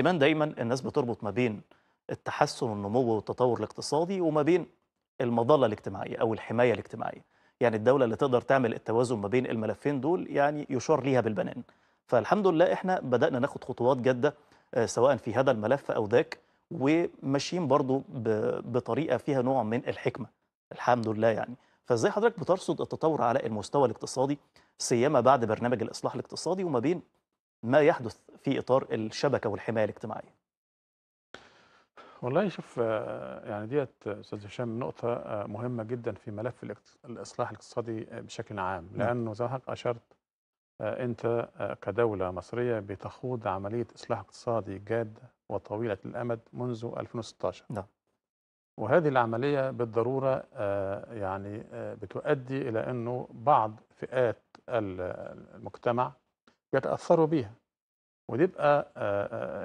كمان دايما الناس بتربط ما بين التحسن والنمو والتطور الاقتصادي وما بين المظله الاجتماعيه او الحمايه الاجتماعيه يعني الدوله اللي تقدر تعمل التوازن ما بين الملفين دول يعني يشار ليها بالبنان فالحمد لله احنا بدانا ناخد خطوات جاده آه، سواء في هذا الملف او ذاك وماشيين برضو بطريقه فيها نوع من الحكمه الحمد لله يعني فازاي حضرتك بترصد التطور على المستوى الاقتصادي سيما بعد برنامج الاصلاح الاقتصادي وما بين ما يحدث في إطار الشبكة والحماية الاجتماعية والله شوف آه، يعني ديت استاذ هشام نقطة آه، مهمة جدا في ملف الإصلاح الاقتصادي آه، بشكل عام لأنه زي ما أشرت أنت كدولة مصرية بتخوض عملية إصلاح اقتصادي جادة وطويلة الأمد منذ 2016 نعم وهذه العملية بالضرورة يعني بتؤدي إلى أنه بعض فئات المجتمع يتأثروا بيها ويبقى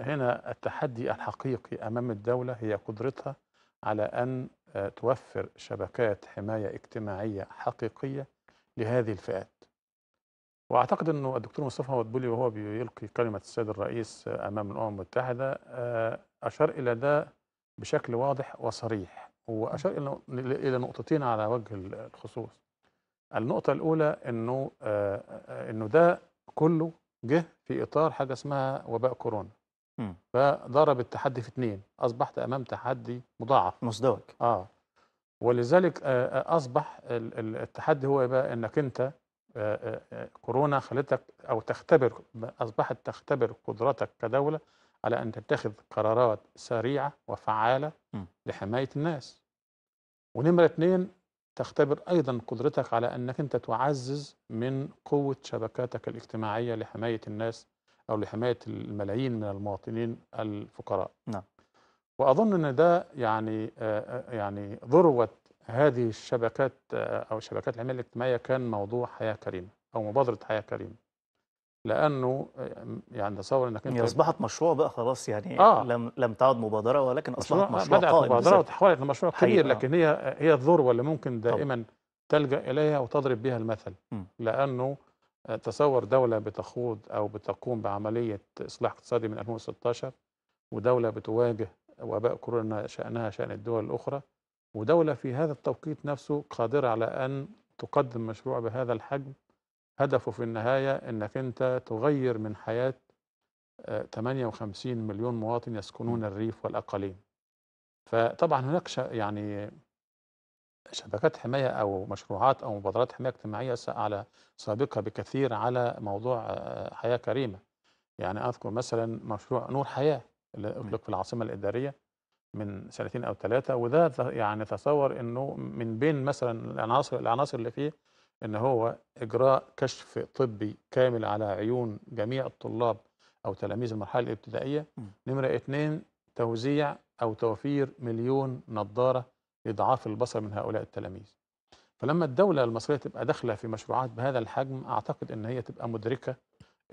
هنا التحدي الحقيقي أمام الدولة هي قدرتها على أن توفر شبكات حماية اجتماعية حقيقية لهذه الفئات وأعتقد أنه الدكتور مصطفى مدبولي وهو بيلقي كلمة السيد الرئيس أمام الأمم المتحدة أشار إلى ده بشكل واضح وصريح وأشار إلى نقطتين على وجه الخصوص النقطة الأولى أنه أنه ده كله جه في اطار حاجه اسمها وباء كورونا فضرب التحدي في اثنين اصبحت امام تحدي مضاعف مزدوج اه ولذلك آه، آه، اصبح التحدي هو بقى انك انت آه، كورونا خلتك او تختبر اصبحت تختبر قدرتك كدوله على ان تتخذ قرارات سريعه وفعاله م. لحمايه الناس ونمره اثنين تختبر أيضا قدرتك على أنك أنت تعزز من قوة شبكاتك الاجتماعية لحماية الناس أو لحماية الملايين من المواطنين الفقراء نعم. وأظن أن ده يعني آه، آه، يعني ذروة هذه الشبكات آه، أو شبكات العمل الاجتماعية كان موضوع حياة كريمة أو مبادرة حياة كريمة لانه آه، يعني تصور انك انت يعني اصبحت مشروع بقى خلاص يعني آه. لم لم تعد مبادره ولكن اصبحت مشروع بدات مبادره وتحولت لمشروع كبير لكن هي هي الذروه اللي ممكن دائما طب. تلجا اليها وتضرب بها المثل م. لانه آه، تصور دوله بتخوض او بتقوم بعمليه اصلاح اقتصادي من 2016 ودوله بتواجه وباء كورونا شانها شان الدول الاخرى ودوله في هذا التوقيت نفسه قادره على ان تقدم مشروع بهذا الحجم هدفه في النهاية أنك أنت تغير من حياة 58 آه، مليون مواطن يسكنون الريف والأقاليم فطبعا هناك يعني شبكات حماية أو مشروعات أو مبادرات حماية اجتماعية على سابقة بكثير على موضوع آه، حياة كريمة يعني أذكر مثلا مشروع نور حياة اللي أطلق في العاصمة الإدارية من سنتين أو ثلاثة وده يعني تصور أنه من بين مثلا العناصر العناصر اللي فيه ان هو اجراء كشف طبي كامل على عيون جميع الطلاب او تلاميذ المرحله الابتدائيه نمره اثنين توزيع او توفير مليون نظاره لاضعاف البصر من هؤلاء التلاميذ فلما الدوله المصريه تبقى داخله في مشروعات بهذا الحجم اعتقد ان هي تبقى مدركه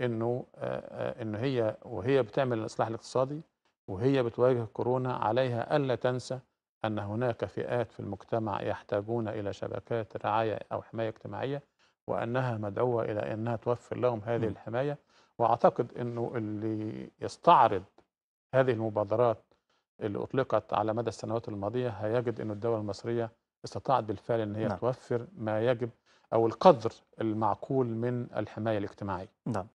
انه آه، آه، ان هي وهي بتعمل الاصلاح الاقتصادي وهي بتواجه كورونا عليها الا تنسى أن هناك فئات في المجتمع يحتاجون إلى شبكات رعاية أو حماية اجتماعية وأنها مدعوة إلى أنها توفر لهم هذه الحماية وأعتقد أنه اللي يستعرض هذه المبادرات اللي أطلقت على مدى السنوات الماضية هيجد أن الدولة المصرية استطاعت بالفعل أن هي نعم. توفر ما يجب أو القدر المعقول من الحماية الاجتماعية نعم